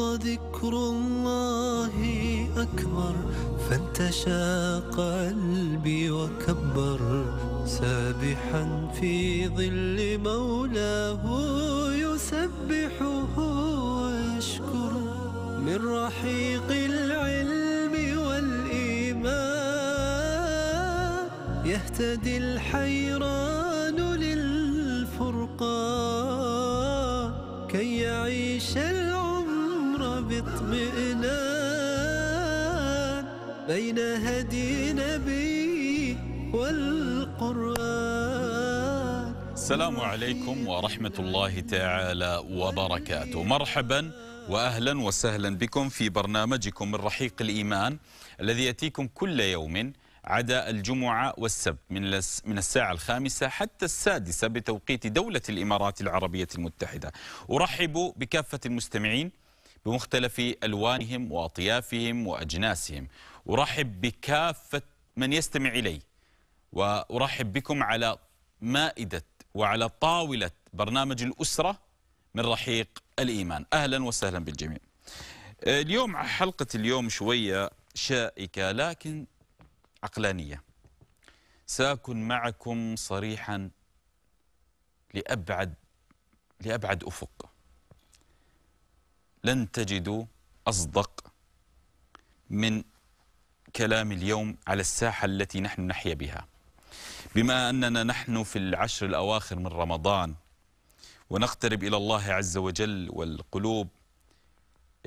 ذكر الله أكبر فانتشى قلبي وكبر سابحا في ظل مولاه يسبحه ويشكره من رحيق العلم والإيمان يهتدي الحيران للفرقان كي يعيش اطمئنان بين هدي نبي والقرآن السلام عليكم ورحمة الله تعالى وبركاته مرحبا وأهلا وسهلا بكم في برنامجكم الرحيق الإيمان الذي يأتيكم كل يوم عدا الجمعة والسبت من من الساعة الخامسة حتى السادسة بتوقيت دولة الإمارات العربية المتحدة أرحب بكافة المستمعين بمختلف ألوانهم وأطيافهم وأجناسهم أرحب بكافة من يستمع إلي وأرحب بكم على مائدة وعلى طاولة برنامج الأسرة من رحيق الإيمان أهلا وسهلا بالجميع اليوم حلقة اليوم شوية شائكة لكن عقلانية ساكن معكم صريحا لأبعد لأبعد أفق لن تجدوا أصدق من كلام اليوم على الساحة التي نحن نحيا بها بما أننا نحن في العشر الأواخر من رمضان ونقترب إلى الله عز وجل والقلوب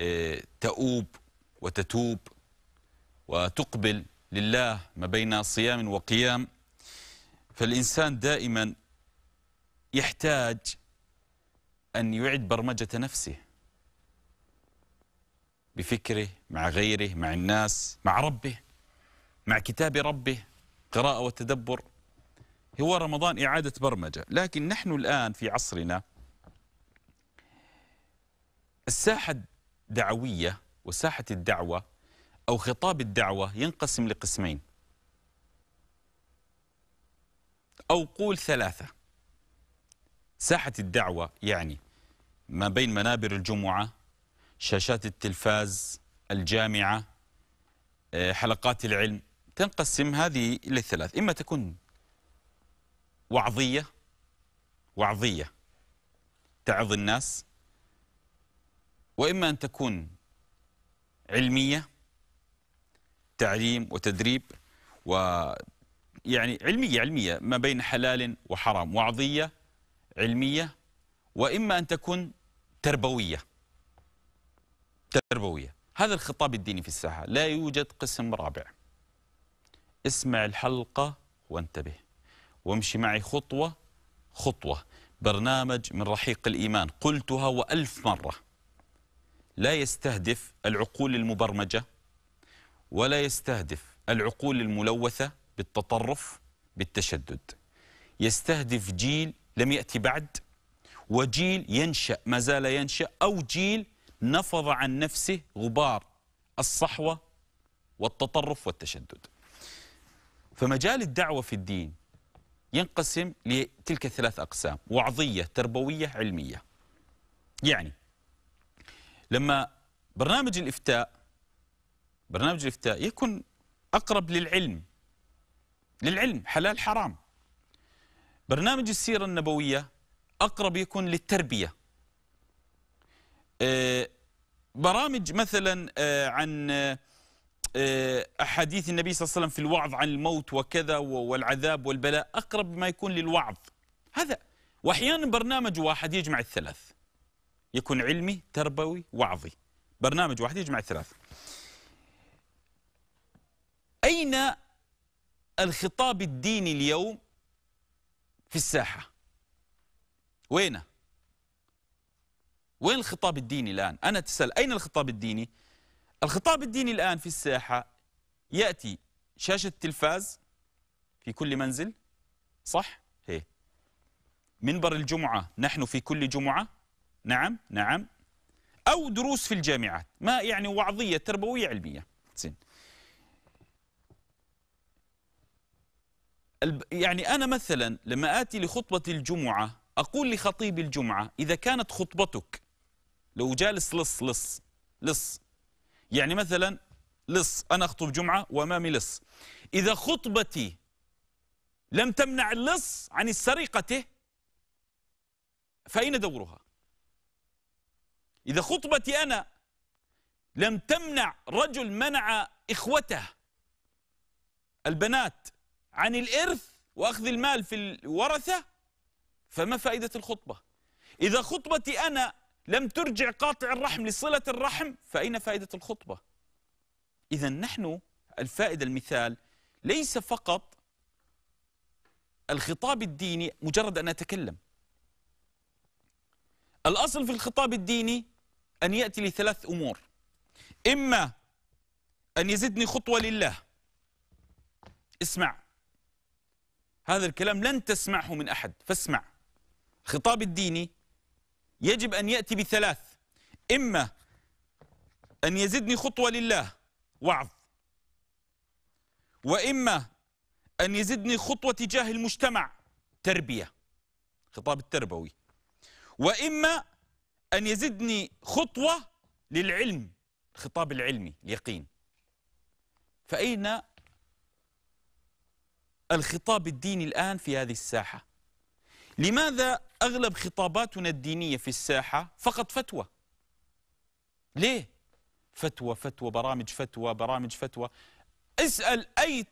آه، تؤوب وتتوب وتقبل لله ما بين صيام وقيام فالإنسان دائما يحتاج أن يعد برمجة نفسه بفكره مع غيره مع الناس مع ربه مع كتاب ربه قراءة وتدبر هو رمضان إعادة برمجة لكن نحن الآن في عصرنا الساحة الدعوية وساحة الدعوة أو خطاب الدعوة ينقسم لقسمين أو قول ثلاثة ساحة الدعوة يعني ما بين منابر الجمعة شاشات التلفاز الجامعة آه، حلقات العلم تنقسم هذه إلى الثلاث إما تكون وعظية وعظية تعظ الناس وإما أن تكون علمية تعليم وتدريب و يعني علمية علمية ما بين حلال وحرام وعظية علمية وإما أن تكون تربوية تربوية هذا الخطاب الديني في الساحة لا يوجد قسم رابع اسمع الحلقة وانتبه وامشي معي خطوة خطوة برنامج من رحيق الإيمان قلتها وألف مرة لا يستهدف العقول المبرمجة ولا يستهدف العقول الملوثة بالتطرف بالتشدد يستهدف جيل لم يأتي بعد وجيل ينشأ ما زال ينشأ أو جيل نفض عن نفسه غبار الصحوة والتطرف والتشدد فمجال الدعوة في الدين ينقسم لتلك الثلاث أقسام وعظية تربوية علمية يعني لما برنامج الإفتاء برنامج الإفتاء يكون أقرب للعلم للعلم حلال حرام برنامج السيرة النبوية أقرب يكون للتربية آه، برامج مثلا آه، عن آه، أحاديث النبي صلى الله عليه وسلم في الوعظ عن الموت وكذا والعذاب والبلاء أقرب ما يكون للوعظ هذا وأحيانا برنامج واحد يجمع الثلاث يكون علمي تربوي وعظي برنامج واحد يجمع الثلاث أين الخطاب الديني اليوم في الساحة وينه وين الخطاب الديني الآن أنا تسأل أين الخطاب الديني الخطاب الديني الآن في الساحة يأتي شاشة التلفاز في كل منزل صح هي منبر الجمعة نحن في كل جمعة نعم نعم أو دروس في الجامعات ما يعني وعظية تربوية علمية زين يعني أنا مثلا لما آتي لخطبة الجمعة أقول لخطيب الجمعة إذا كانت خطبتك لو جالس لص لص لص يعني مثلا لص أنا أخطب جمعة وأمامي لص إذا خطبتي لم تمنع اللص عن سرقته فأين دورها إذا خطبتي أنا لم تمنع رجل منع إخوته البنات عن الإرث وأخذ المال في الورثة فما فائدة الخطبة إذا خطبتي أنا لم ترجع قاطع الرحم لصلة الرحم فأين فائدة الخطبة إذا نحن الفائدة المثال ليس فقط الخطاب الديني مجرد أن أتكلم الأصل في الخطاب الديني أن يأتي لثلاث أمور إما أن يزدني خطوة لله اسمع هذا الكلام لن تسمعه من أحد فاسمع الخطاب الديني يجب أن يأتي بثلاث إما أن يزدني خطوة لله وعظ وإما أن يزدني خطوة تجاه المجتمع تربية خطاب التربوي وإما أن يزدني خطوة للعلم الخطاب العلمي اليقين فأين الخطاب الديني الآن في هذه الساحة لماذا أغلب خطاباتنا الدينية في الساحة فقط فتوى ليه؟ فتوى فتوى برامج فتوى برامج فتوى اسأل أي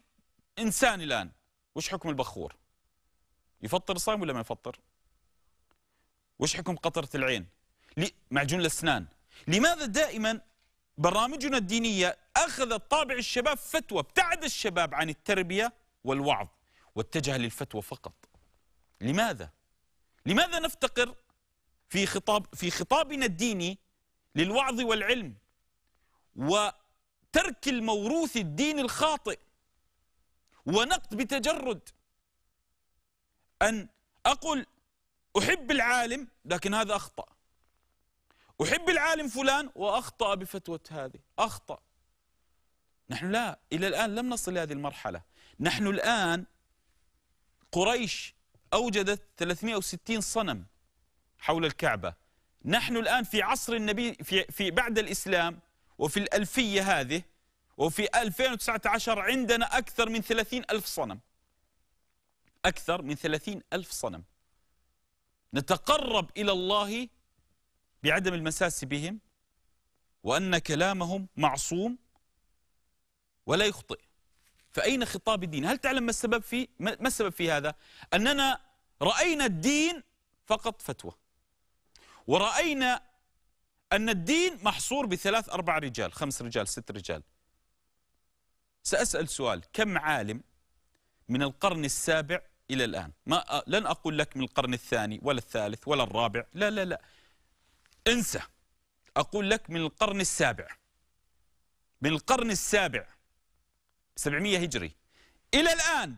إنسان الآن وش حكم البخور؟ يفطر الصائم ولا ما يفطر؟ وش حكم قطرة العين؟ معجون الأسنان لماذا دائما برامجنا الدينية أخذت طابع الشباب فتوى ابتعد الشباب عن التربية والوعظ واتجه للفتوى فقط لماذا؟ لماذا نفتقر في خطاب في خطابنا الديني للوعظ والعلم وترك الموروث الدين الخاطئ ونقد بتجرد أن أقول أحب العالم لكن هذا أخطأ أحب العالم فلان وأخطأ بفتوى هذه أخطأ نحن لا إلى الآن لم نصل لهذه المرحلة نحن الآن قريش أوجدت 360 صنم حول الكعبة نحن الآن في عصر النبي في, في بعد الإسلام وفي الألفية هذه وفي 2019 عندنا أكثر من 30 ألف صنم أكثر من 30 ألف صنم نتقرب إلى الله بعدم المساس بهم وأن كلامهم معصوم ولا يخطئ فأين خطاب الدين هل تعلم ما السبب في ما السبب في هذا أننا رأينا الدين فقط فتوى ورأينا أن الدين محصور بثلاث أربع رجال خمس رجال ست رجال سأسأل سؤال كم عالم من القرن السابع إلى الآن ما لن أقول لك من القرن الثاني ولا الثالث ولا الرابع لا لا لا انسى أقول لك من القرن السابع من القرن السابع 700 هجري إلى الآن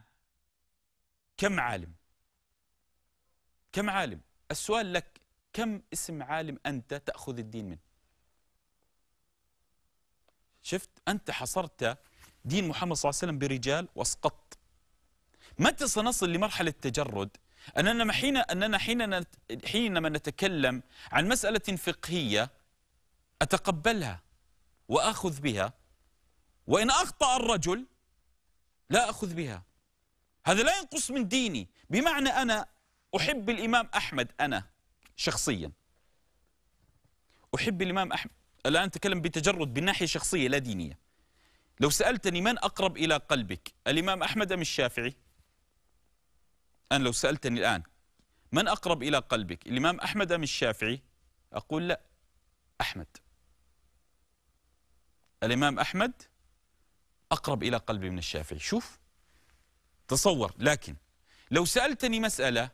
كم عالم كم عالم السؤال لك كم اسم عالم أنت تأخذ الدين منه شفت أنت حصرت دين محمد صلى الله عليه وسلم برجال واسقطت متى سنصل لمرحلة تجرد أننا حين أننا حين حينما نتكلم عن مسألة فقهية أتقبلها وأخذ بها وإن أخطأ الرجل لا أخذ بها هذا لا ينقص من ديني بمعنى أنا أحب الإمام أحمد أنا شخصيا أحب الإمام أحمد الآن أتكلم بتجرد بالناحية الشخصية لا دينية لو سألتني من أقرب إلى قلبك الإمام أحمد أم الشافعي أنا لو سألتني الآن من أقرب إلى قلبك الإمام أحمد أم الشافعي أقول لا أحمد الإمام أحمد أقرب إلى قلبي من الشافعي شوف تصور لكن لو سألتني مسألة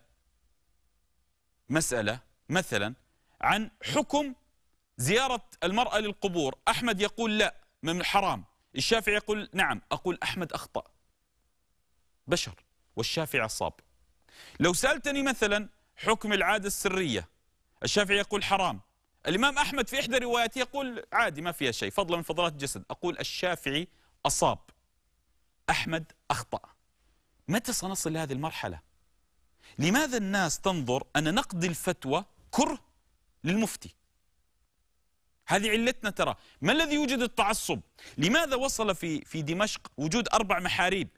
مسألة مثلا عن حكم زيارة المرأة للقبور أحمد يقول لا من حرام الشافعي يقول نعم أقول أحمد أخطأ بشر والشافعي صاب لو سألتني مثلا حكم العادة السرية الشافعي يقول حرام الإمام أحمد في إحدى رواياته يقول عادي ما فيها شيء فضلا من فضلات الجسد أقول الشافعي أصاب أحمد أخطأ متى سنصل لهذه المرحلة لماذا الناس تنظر أن نقد الفتوى كره للمفتي هذه علتنا ترى ما الذي يوجد التعصب لماذا وصل في, في دمشق وجود أربع محاريب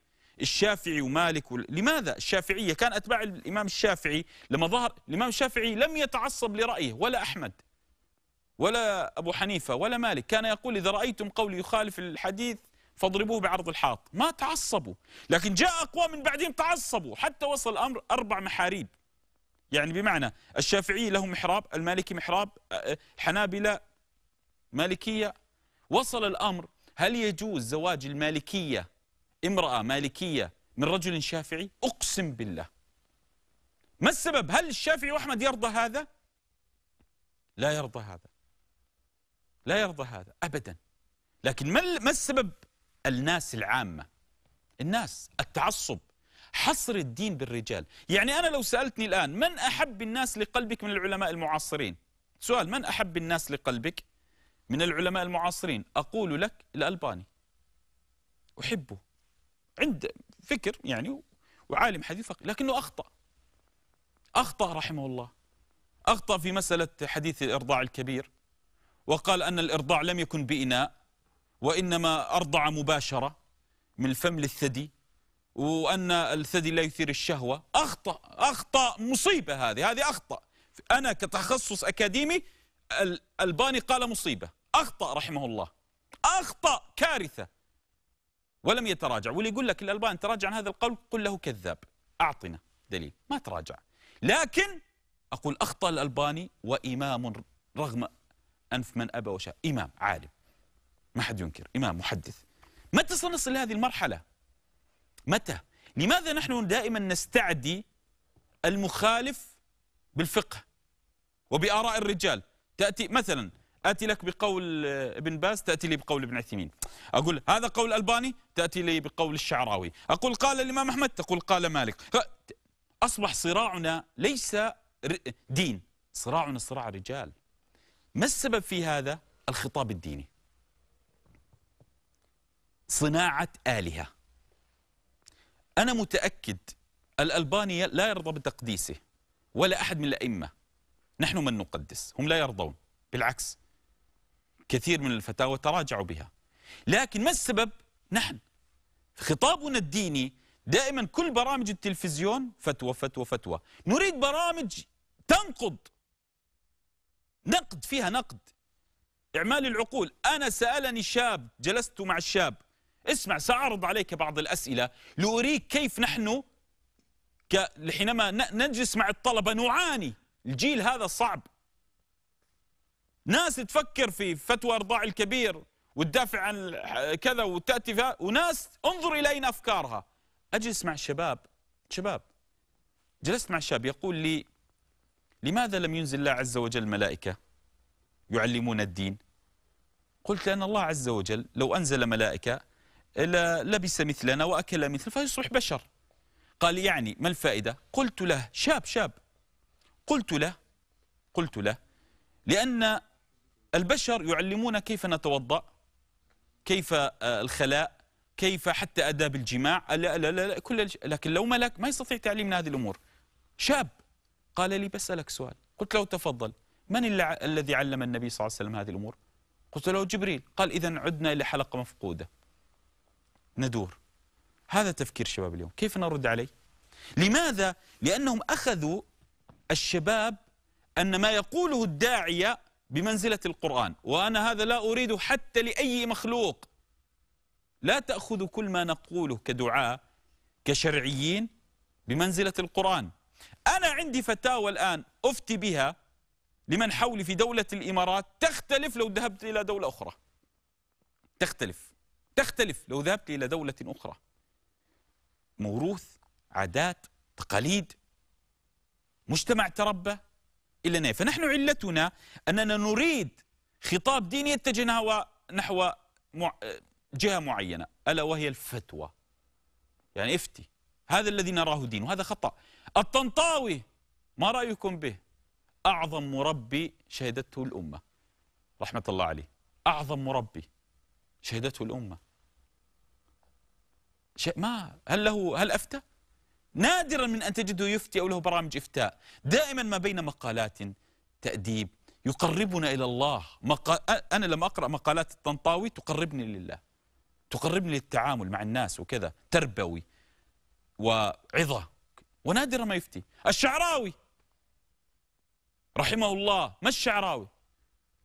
الشافعي ومالك و... لماذا الشافعية كان أتباع الإمام الشافعي لما ظهر الإمام الشافعي لم يتعصب لرأيه ولا أحمد ولا أبو حنيفة ولا مالك كان يقول إذا رأيتم قولي يخالف الحديث فاضربوه بعرض الحائط ما تعصبوا لكن جاء أقوام من بعدهم تعصبوا حتى وصل الأمر أربع محاريب يعني بمعنى الشافعي لهم محراب المالكي محراب الحنابلة مالكية وصل الأمر هل يجوز زواج المالكية امرأة مالكية من رجل شافعي أقسم بالله ما السبب هل الشافعي وأحمد يرضى هذا لا يرضى هذا لا يرضى هذا أبدا لكن ما ما السبب الناس العامة الناس التعصب حصر الدين بالرجال يعني أنا لو سألتني الآن من أحب الناس لقلبك من العلماء المعاصرين سؤال من أحب الناس لقلبك من العلماء المعاصرين أقول لك الألباني أحبه عند فكر يعني وعالم حديث لكنه أخطأ أخطأ رحمه الله أخطأ في مسألة حديث الإرضاع الكبير وقال أن الإرضاع لم يكن بإناء وإنما أرضع مباشرة من الفم للثدي وأن الثدي لا يثير الشهوة أخطأ أخطأ مصيبة هذه هذه أخطأ أنا كتخصص أكاديمي الباني قال مصيبة أخطأ رحمه الله أخطأ كارثة ولم يتراجع واللي يقول لك الألباني تراجع عن هذا القول قل له كذاب أعطنا دليل ما تراجع لكن أقول أخطأ الألباني وإمام رغم أنف من أبى وشاء إمام عالم ما حد ينكر إمام محدث متى سنصل لهذه المرحلة متى لماذا نحن دائما نستعدي المخالف بالفقه وبآراء الرجال تأتي مثلا أتي لك بقول آه، ابن باز تأتي لي بقول ابن عثيمين أقول هذا قول الباني تأتي لي بقول الشعراوي أقول قال الإمام أحمد تقول قال مالك أصبح صراعنا ليس دين صراعنا صراع رجال ما السبب في هذا الخطاب الديني صناعة آلهة أنا متأكد الألباني لا يرضى بتقديسه ولا أحد من الأئمة نحن من نقدس هم لا يرضون بالعكس كثير من الفتاوى تراجعوا بها لكن ما السبب نحن خطابنا الديني دائما كل برامج التلفزيون فتوى فتوى فتوى نريد برامج تنقض نقد فيها نقد إعمال العقول أنا سألني شاب جلست مع الشاب اسمع سأعرض عليك بعض الأسئلة لأريك كيف نحن ك... حينما نجلس مع الطلبة نعاني الجيل هذا صعب ناس تفكر في فتوى إرضاع الكبير وتدافع عن كذا وتأتي فيها وناس انظر إلى أين أفكارها أجلس مع الشباب شباب جلست مع شاب يقول لي لماذا لم ينزل الله عز وجل ملائكة يعلمون الدين قلت لأن الله عز وجل لو أنزل ملائكة لبس مثلنا وأكل مثلنا فيصبح بشر قال يعني ما الفائدة قلت له شاب شاب قلت له قلت له لأن البشر يعلمون كيف نتوضأ كيف آه، الخلاء كيف حتى آداب الجماع لا لا لا, لا كل لكن لو ملك ما يستطيع تعليمنا هذه الأمور شاب قال لي بسألك سؤال قلت له تفضل من الذي علم النبي صلى الله عليه وسلم هذه الأمور قلت له جبريل قال إذا عدنا إلى حلقة مفقودة ندور هذا تفكير الشباب اليوم كيف نرد عليه لماذا لأنهم أخذوا الشباب أن ما يقوله الداعية بمنزلة القرآن وأنا هذا لا أريد حتى لأي مخلوق لا تأخذ كل ما نقوله كدعاء كشرعيين بمنزلة القرآن أنا عندي فتاوى الآن أفتي بها لمن حولي في دولة الإمارات تختلف لو ذهبت إلى دولة أخرى تختلف تختلف لو ذهبت إلى دولة أخرى موروث عادات تقاليد مجتمع تربى إلى نهاية فنحن علتنا أننا نريد خطاب ديني يتجه نحو, نحو جهة معينة ألا وهي الفتوى يعني افتي هذا الذي نراه دين وهذا خطأ الطنطاوي ما رأيكم به أعظم مربي شهدته الأمة رحمة الله عليه أعظم مربي شهدته الأمة شيء ما هل له هل أفتى نادرا من أن تجده يفتي أو له برامج إفتاء دائما ما بين مقالات تأديب يقربنا إلى الله مقا... أنا لما أقرأ مقالات الطنطاوي تقربني لله تقربني للتعامل مع الناس وكذا تربوي وعظة ونادرا ما يفتي الشعراوي رحمه الله ما الشعراوي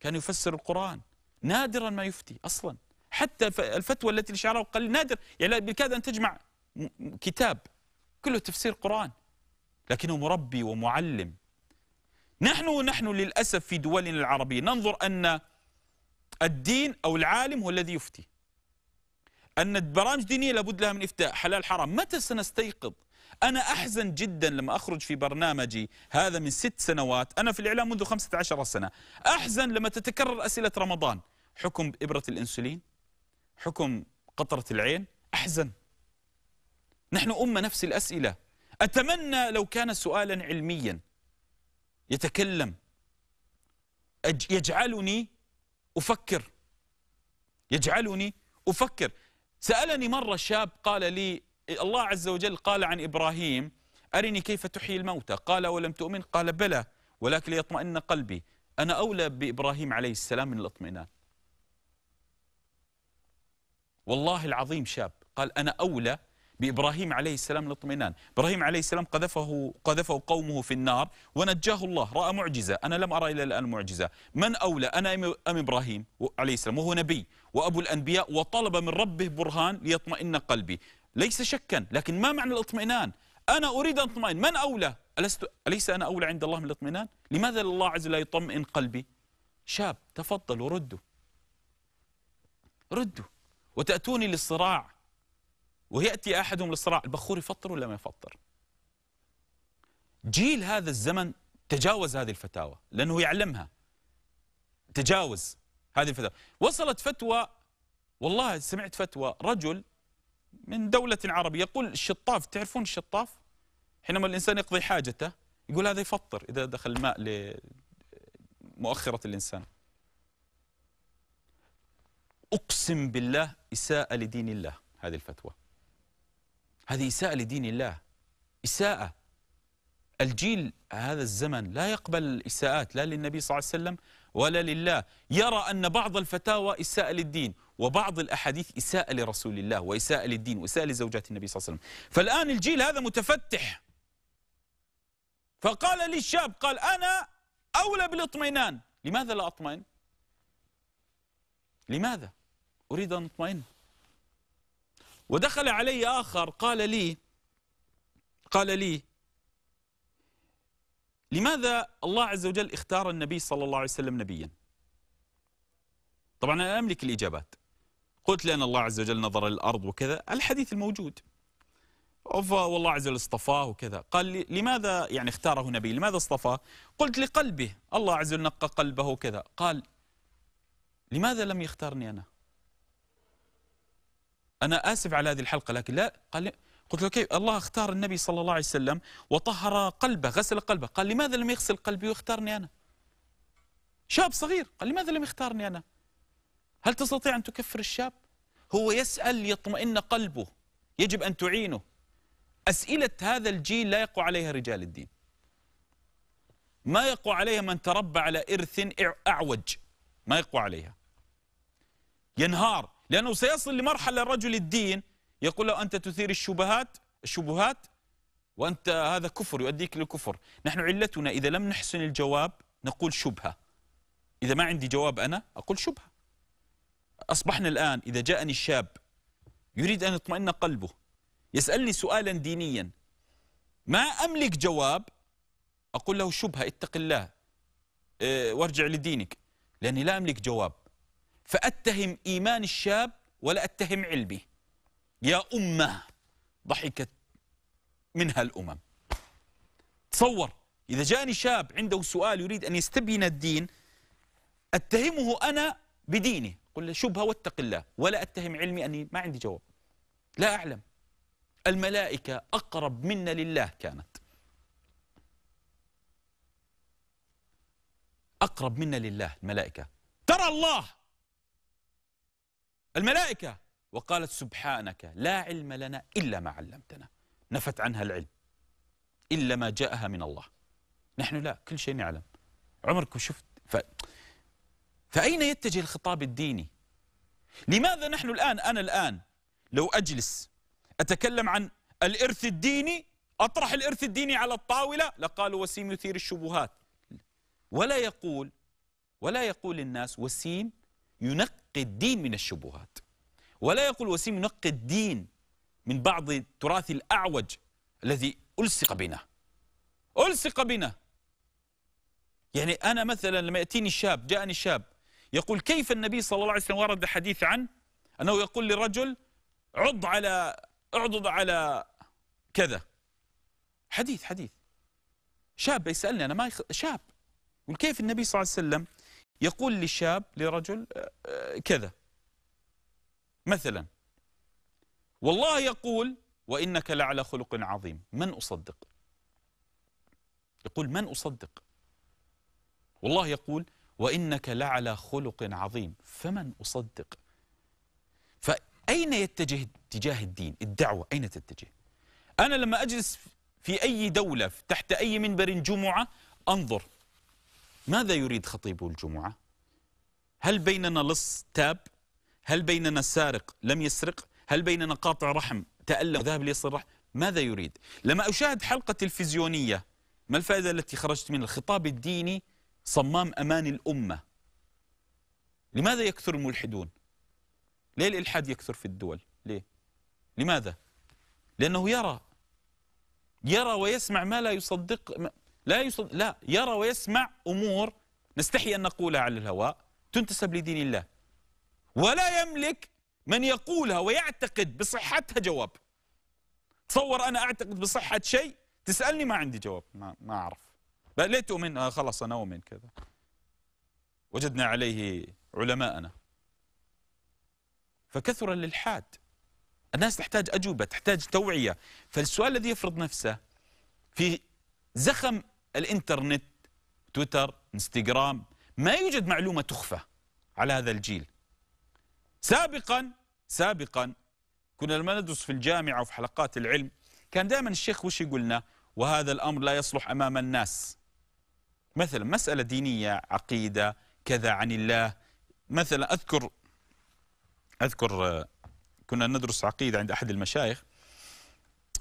كان يفسر القرآن نادرا ما يفتي أصلا حتى الفتوى التي للشعراوي قليل نادر يعني بالكاد أن تجمع كتاب كله تفسير قرآن لكنه مربي ومعلم نحن نحن للأسف في دولنا العربية ننظر أن الدين أو العالم هو الذي يفتي أن البرامج الدينية لابد لها من إفتاء حلال حرام متى سنستيقظ أنا أحزن جدا لما أخرج في برنامجي هذا من ست سنوات أنا في الإعلام منذ 15 سنة أحزن لما تتكرر أسئلة رمضان حكم بإبرة الإنسولين حكم قطرة العين أحزن نحن أمة نفس الأسئلة أتمنى لو كان سؤالا علميا يتكلم يجعلني أفكر يجعلني أفكر سألني مرة شاب قال لي الله عز وجل قال عن إبراهيم أرني كيف تحيي الموتى قال ولم تؤمن قال بلى ولكن ليطمئن قلبي أنا أولى بإبراهيم عليه السلام من الاطمئنان والله العظيم شاب قال أنا أولى بإبراهيم عليه السلام الاطمئنان إبراهيم عليه السلام قذفه, قذفه قومه في النار ونجاه الله رأى معجزة أنا لم أرى إلى الآن معجزة من أولى أنا أم إبراهيم عليه السلام وهو نبي وأبو الأنبياء وطلب من ربه برهان ليطمئن قلبي ليس شكا لكن ما معنى الاطمئنان أنا أريد أن أطمئن من أولى ألست أليس أنا أولى عند الله من الاطمئنان لماذا الله عز وجل يطمئن قلبي شاب تفضل ورده ردوا وتأتوني للصراع ويأتي أحدهم للصراع البخور يفطر ولا ما يفطر جيل هذا الزمن تجاوز هذه الفتاوى لأنه يعلمها تجاوز هذه الفتاوى وصلت فتوى والله سمعت فتوى رجل من دولة عربية يقول الشطاف تعرفون الشطاف حينما الإنسان يقضي حاجته يقول هذا يفطر إذا دخل الماء لمؤخرة الإنسان أقسم بالله إساءة لدين الله هذه الفتوى هذه إساءة لدين الله إساءة الجيل هذا الزمن لا يقبل الإساءات لا للنبي صلى الله عليه وسلم ولا لله يرى أن بعض الفتاوى إساءة للدين وبعض الأحاديث إساءة لرسول الله وإساءة للدين وإساءة لزوجات النبي صلى الله عليه وسلم فالآن الجيل هذا متفتح فقال للشاب قال أنا أولى بالاطمئنان لماذا لا أطمئن لماذا أريد أن أطمئن ودخل علي آخر قال لي قال لي لماذا الله عز وجل اختار النبي صلى الله عليه وسلم نبيا طبعا أنا أملك الإجابات قلت لأن الله عز وجل نظر للأرض وكذا الحديث الموجود والله عز وجل اصطفاه وكذا قال لي لماذا يعني اختاره نبي لماذا اصطفاه قلت لقلبه الله عز وجل نقى قلبه وكذا قال لماذا لم يختارني أنا أنا آسف على هذه الحلقة لكن لا قال لي قلت له كيف الله اختار النبي صلى الله عليه وسلم وطهر قلبه غسل قلبه قال لماذا لم يغسل قلبي واختارني أنا شاب صغير قال لماذا لم يختارني أنا هل تستطيع أن تكفر الشاب هو يسأل يطمئن قلبه يجب أن تعينه أسئلة هذا الجيل لا يقوى عليها رجال الدين ما يقوى عليها من تربى على إرث أعوج ما يقوى عليها ينهار لأنه سيصل لمرحلة رجل الدين يقول له أنت تثير الشبهات الشبهات وأنت هذا كفر يؤديك للكفر نحن علتنا إذا لم نحسن الجواب نقول شبهة إذا ما عندي جواب أنا أقول شبهة أصبحنا الآن إذا جاءني الشاب يريد أن يطمئن قلبه يسألني سؤالا دينيا ما أملك جواب أقول له شبهة اتق الله آه، وارجع لدينك لأني لا أملك جواب فأتهم إيمان الشاب ولا أتهم علمه يا أمة ضحكت منها الأمم تصور إذا جاني شاب عنده سؤال يريد أن يستبين الدين أتهمه أنا بديني قل له شبهة واتق الله ولا أتهم علمي أني ما عندي جواب لا أعلم الملائكة أقرب منا لله كانت أقرب منا لله الملائكة ترى الله الملائكة وقالت سبحانك لا علم لنا إلا ما علمتنا نفت عنها العلم إلا ما جاءها من الله نحن لا كل شيء نعلم عمرك شفت ف... فأين يتجه الخطاب الديني لماذا نحن الآن أنا الآن لو أجلس أتكلم عن الإرث الديني أطرح الإرث الديني على الطاولة لقالوا وسيم يثير الشبهات ولا يقول ولا يقول الناس وسيم ينقي نقي الدين من الشبهات ولا يقول وسيم نقي الدين من بعض التراث الأعوج الذي ألصق بنا ألصق بنا يعني أنا مثلا لما يأتيني الشاب جاءني الشاب يقول كيف النبي صلى الله عليه وسلم ورد حديث عن أنه يقول لرجل عض على اعضض على كذا حديث حديث شاب يسألني أنا ما يخ... شاب يقول كيف النبي صلى الله عليه وسلم يقول لشاب لرجل آه، آه، كذا مثلا والله يقول وإنك لعلى خلق عظيم من أصدق يقول من أصدق والله يقول وإنك لعلى خلق عظيم فمن أصدق فأين يتجه اتجاه الدين الدعوة أين تتجه أنا لما أجلس في أي دولة تحت أي منبر جمعة أنظر ماذا يريد خطيب الجمعة؟ هل بيننا لص تاب؟ هل بيننا سارق لم يسرق؟ هل بيننا قاطع رحم تألم وذهب ليصل رحم؟ ماذا يريد؟ لما أشاهد حلقة تلفزيونية ما الفائدة التي خرجت من الخطاب الديني صمام أمان الأمة؟ لماذا يكثر الملحدون؟ ليه الإلحاد يكثر في الدول؟ ليه؟ لماذا؟ لأنه يرى يرى ويسمع ما لا يصدق لا يصد لا يرى ويسمع أمور نستحي أن نقولها على الهواء تنتسب لدين الله ولا يملك من يقولها ويعتقد بصحتها جواب تصور أنا أعتقد بصحة شيء تسألني ما عندي جواب ما, ما أعرف ليت أؤمن آه خلاص أنا أؤمن كذا وجدنا عليه علماءنا فكثر الإلحاد الناس تحتاج أجوبة تحتاج توعية فالسؤال الذي يفرض نفسه في زخم الانترنت تويتر انستغرام ما يوجد معلومة تخفى على هذا الجيل سابقا سابقا كنا لما ندرس في الجامعة وفي حلقات العلم كان دائما الشيخ وش يقولنا وهذا الأمر لا يصلح أمام الناس مثلا مسألة دينية عقيدة كذا عن الله مثلا أذكر أذكر آه، كنا ندرس عقيدة عند أحد المشايخ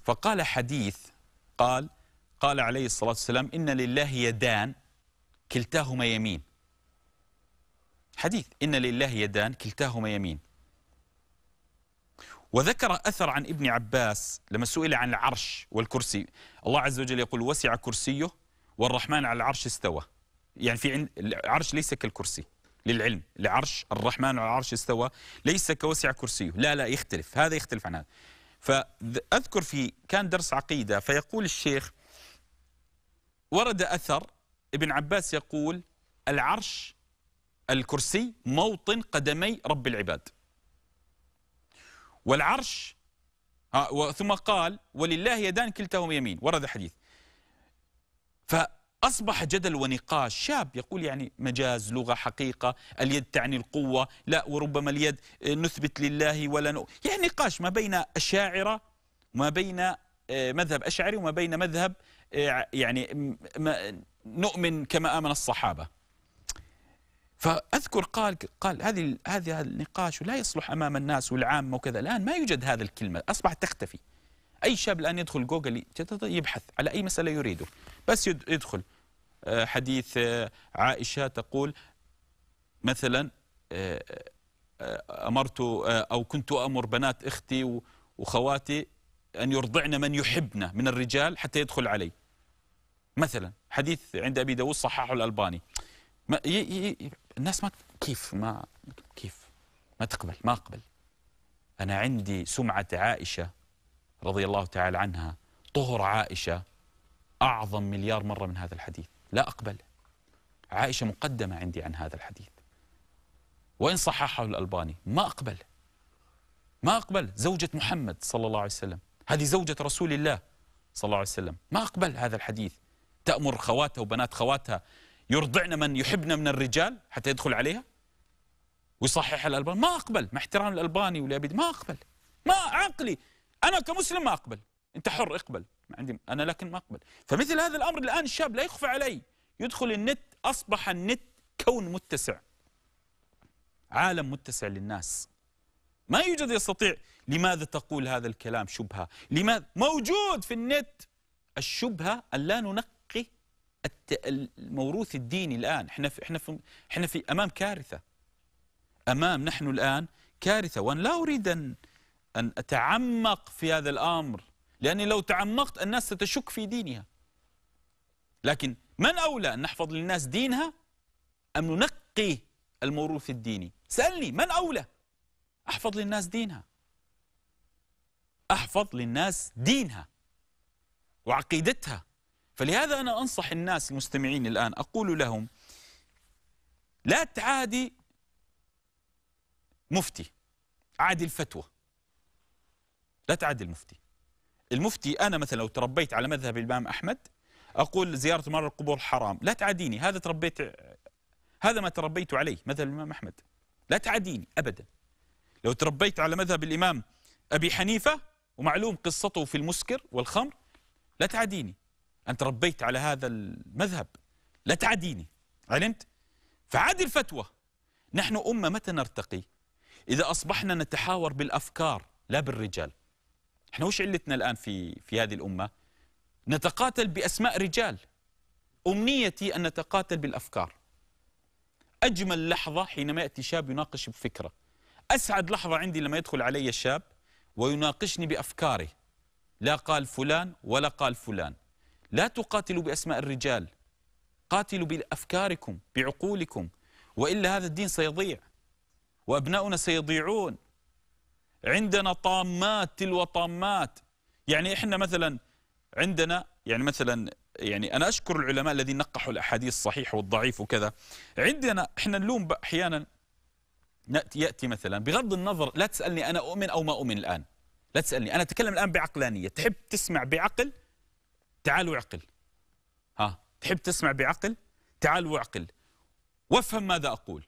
فقال حديث قال قال عليه الصلاة والسلام إن لله يدان كلتاهما يمين حديث إن لله يدان كلتاهما يمين وذكر أثر عن ابن عباس لما سئل عن العرش والكرسي الله عز وجل يقول وسع كرسيه والرحمن على العرش استوى يعني في عند العرش ليس كالكرسي للعلم العرش الرحمن على العرش استوى ليس كوسع كرسيه لا لا يختلف هذا يختلف عن هذا فأذكر في كان درس عقيدة فيقول الشيخ ورد أثر ابن عباس يقول العرش الكرسي موطن قدمي رب العباد والعرش ثم قال ولله يدان كلتهم يمين ورد حديث فأصبح جدل ونقاش شاب يقول يعني مجاز لغة حقيقة اليد تعني القوة لا وربما اليد آه، نثبت لله ولا نو يعني نقاش ما بين الشاعرة وما بين آه، مذهب أشعري وما بين مذهب يعني نؤمن كما آمن الصحابة فأذكر قال قال هذه هذا النقاش لا يصلح أمام الناس والعامة وكذا الآن ما يوجد هذا الكلمة أصبحت تختفي أي شاب الآن يدخل جوجل يبحث على أي مسألة يريده بس يدخل آه، حديث آه، عائشة تقول مثلا آه، أمرت أو كنت أمر بنات إختي وخواتي أن يرضعن من يحبنا من الرجال حتى يدخل علي مثلا حديث عند أبي داود صححه الألباني ما ي ي الناس ما كيف ما كيف ما تقبل ما أقبل أنا عندي سمعة عائشة رضي الله تعالى عنها طهر عائشة أعظم مليار مرة من هذا الحديث لا أقبل عائشة مقدمة عندي عن هذا الحديث وإن صححه الألباني ما أقبل ما أقبل زوجة محمد صلى الله عليه وسلم هذه زوجة رسول الله صلى الله عليه وسلم ما أقبل هذا الحديث تأمر خواتها وبنات خواتها يرضعن من يحبن من الرجال حتى يدخل عليها ويصحح الألباني ما أقبل مع احترام الألباني ولأبي ما أقبل ما عقلي أنا كمسلم ما أقبل أنت حر اقبل ما عندي أنا لكن ما أقبل فمثل هذا الأمر الآن الشاب لا يخفى علي يدخل النت أصبح النت كون متسع عالم متسع للناس ما يوجد يستطيع لماذا تقول هذا الكلام شبهة لماذا موجود في النت الشبهة أن لا ننقي الموروث الديني الآن احنا في, احنا في, احنا في أمام كارثة أمام نحن الآن كارثة وأنا لا أريد أن, أن أتعمق في هذا الأمر لأني لو تعمقت الناس ستشك في دينها لكن من أولى أن نحفظ للناس دينها أم ننقي الموروث الديني سألني من أولى أحفظ للناس دينها أحفظ للناس دينها وعقيدتها فلهذا أنا أنصح الناس المستمعين الآن أقول لهم لا تعادي مفتي عادي الفتوى لا تعادي المفتي المفتي أنا مثلا لو تربيت على مذهب الإمام أحمد أقول زيارة مر القبور حرام لا تعاديني هذا تربيت هذا ما تربيت عليه مذهب الإمام أحمد لا تعاديني أبدا لو تربيت على مذهب الإمام أبي حنيفة ومعلوم قصته في المسكر والخمر لا تعاديني أنت ربيت على هذا المذهب لا تعاديني علمت؟ فعادي الفتوى نحن أمة متى نرتقي؟ إذا أصبحنا نتحاور بالأفكار لا بالرجال احنا وش علتنا الآن في, في هذه الأمة؟ نتقاتل بأسماء رجال أمنيتي أن نتقاتل بالأفكار أجمل لحظة حينما يأتي شاب يناقش بفكرة أسعد لحظة عندي لما يدخل علي الشاب ويناقشني بأفكاره لا قال فلان ولا قال فلان لا تقاتلوا بأسماء الرجال قاتلوا بأفكاركم بعقولكم وإلا هذا الدين سيضيع وأبناؤنا سيضيعون عندنا طامات تلو طامات يعني إحنا مثلا عندنا يعني مثلا يعني أنا أشكر العلماء الذين نقحوا الأحاديث الصحيح والضعيف وكذا عندنا إحنا نلوم أحيانا يأتي مثلا بغض النظر لا تسألني أنا أؤمن أو ما أؤمن الآن لا تسألني أنا أتكلم الآن بعقلانية تحب تسمع بعقل تعال واعقل ها تحب تسمع بعقل تعال واعقل وافهم ماذا أقول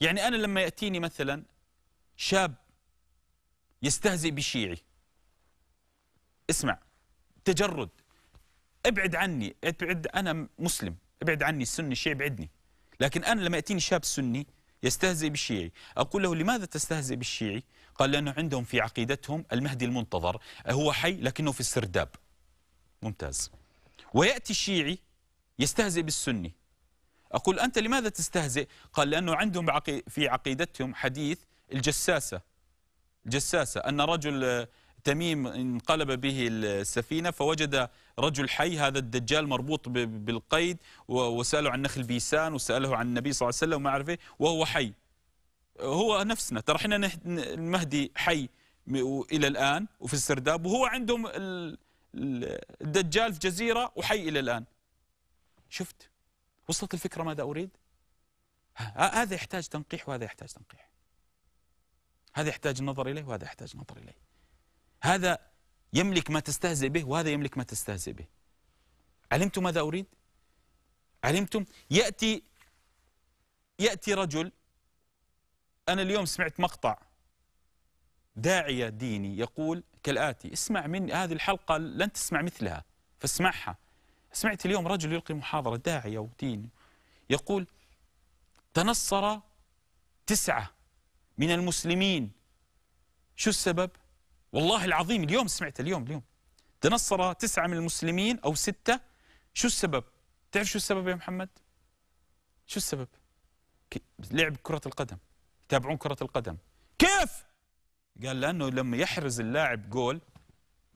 يعني أنا لما يأتيني مثلا شاب يستهزئ بشيعي اسمع تجرد ابعد عني ابعد أنا مسلم ابعد عني السني الشيعي ابعدني لكن أنا لما يأتيني شاب سني يستهزئ بالشيعي أقول له لماذا تستهزئ بالشيعي قال لأنه عندهم في عقيدتهم المهدي المنتظر هو حي لكنه في السرداب ممتاز ويأتي الشيعي يستهزئ بالسني أقول أنت لماذا تستهزئ قال لأنه عندهم في عقيدتهم حديث الجساسة الجساسة أن رجل تميم انقلب به السفينة فوجد رجل حي هذا الدجال مربوط بالقيد وسأله عن نخل بيسان وسأله عن النبي صلى الله عليه وسلم وما أعرفه إيه، وهو حي هو نفسنا ترى احنا المهدي حي إلى الآن وفي السرداب وهو عندهم الدجال في جزيرة وحي إلى الآن شفت وصلت الفكرة ماذا أريد هذا يحتاج تنقيح وهذا يحتاج تنقيح هذا يحتاج نظر إليه وهذا يحتاج نظر إليه هذا يملك ما تستهزئ به وهذا يملك ما تستهزئ به علمتم ماذا أريد؟ علمتم؟ يأتي يأتي رجل أنا اليوم سمعت مقطع داعية ديني يقول كالآتي اسمع مني هذه الحلقة لن تسمع مثلها فاسمعها سمعت اليوم رجل يلقي محاضرة داعية وديني يقول تنصر تسعة من المسلمين شو السبب؟ والله العظيم اليوم سمعت اليوم اليوم تنصر تسعة من المسلمين أو ستة شو السبب؟ تعرف شو السبب يا محمد؟ شو السبب؟ لعب كرة القدم يتابعون كرة القدم كيف؟ قال لأنه لما يحرز اللاعب جول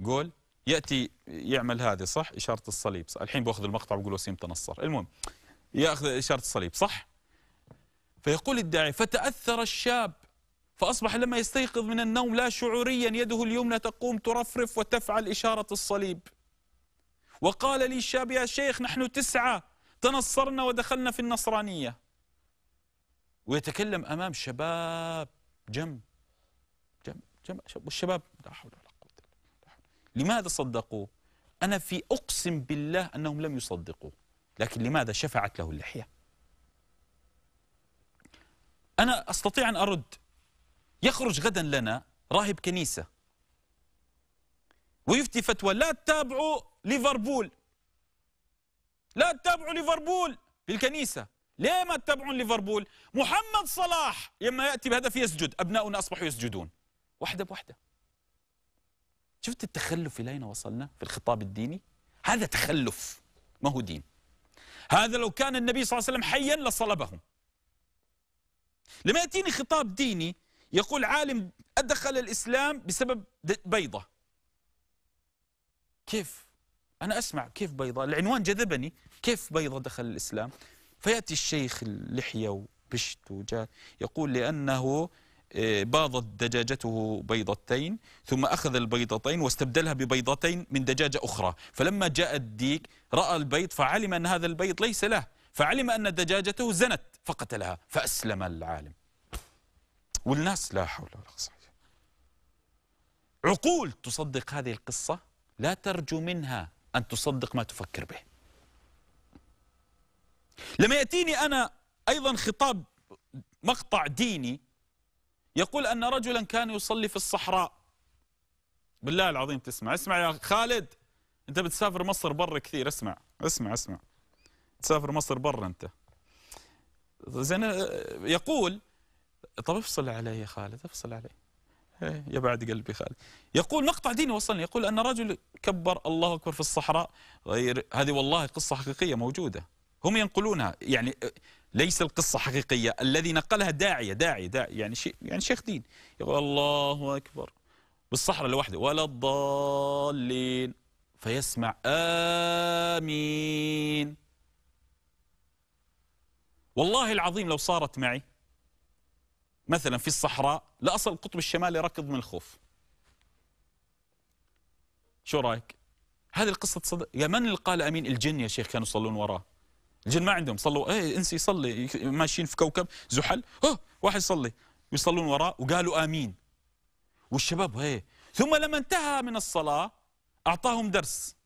جول يأتي يعمل هذه صح؟ إشارة الصليب صح؟ الحين باخذ المقطع وبقول وسيم تنصر المهم يأخذ إشارة الصليب صح؟ فيقول الداعي فتأثر الشاب فأصبح لما يستيقظ من النوم لا شعوريا يده اليمنى تقوم ترفرف وتفعل إشارة الصليب وقال لي الشاب يا شيخ نحن تسعة تنصرنا ودخلنا في النصرانية ويتكلم أمام شباب جم جم جم والشباب لا حول ولا قوة لماذا صدقوه أنا في أقسم بالله أنهم لم يصدقوه لكن لماذا شفعت له اللحية أنا أستطيع أن أرد يخرج غدا لنا راهب كنيسة ويفتي فتوى لا تتابعوا ليفربول لا تتابعوا ليفربول في الكنيسة ليه ما تتابعون ليفربول محمد صلاح لما يأتي بهدف يسجد أبناؤنا أصبحوا يسجدون واحدة بواحدة شفت التخلف إلى أين وصلنا في الخطاب الديني هذا تخلف ما هو دين هذا لو كان النبي صلى الله عليه وسلم حيا لصلبهم لما يأتيني خطاب ديني يقول عالم أدخل الإسلام بسبب بيضة كيف أنا أسمع كيف بيضة العنوان جذبني كيف بيضة دخل الإسلام فيأتي الشيخ اللحية وبشت وجاء يقول لأنه آه، باضت دجاجته بيضتين ثم أخذ البيضتين واستبدلها ببيضتين من دجاجة أخرى فلما جاء الديك رأى البيض فعلم أن هذا البيض ليس له فعلم أن دجاجته زنت فقتلها فأسلم العالم والناس لا حول ولا قوة عقول تصدق هذه القصة لا ترجو منها أن تصدق ما تفكر به لما يأتيني أنا أيضا خطاب مقطع ديني يقول أن رجلا كان يصلي في الصحراء بالله العظيم تسمع اسمع يا خالد أنت بتسافر مصر برا كثير اسمع اسمع اسمع تسافر مصر برا أنت زين يقول طب افصل عليه يا خالد افصل عليه إيه، يا بعد قلبي خالد يقول مقطع ديني وصلني يقول أن رجل كبر الله أكبر في الصحراء غير هذه والله قصة حقيقية موجودة هم ينقلونها يعني إيه، ليس القصة حقيقية الذي نقلها داعية داعية داعية يعني شي يعني شيخ دين يقول الله أكبر بالصحراء لوحده ولا الضالين فيسمع آمين والله العظيم لو صارت معي مثلا في الصحراء لاصل القطب الشمالي ركض من الخوف شو رايك هذه القصه صدق يا من اللي قال امين الجن يا شيخ كانوا يصلون وراه الجن ما عندهم صلوا ايه انسي يصلي ماشيين في كوكب زحل اه واحد يصلي ويصلون وراه وقالوا امين والشباب ايه ثم لما انتهى من الصلاه اعطاهم درس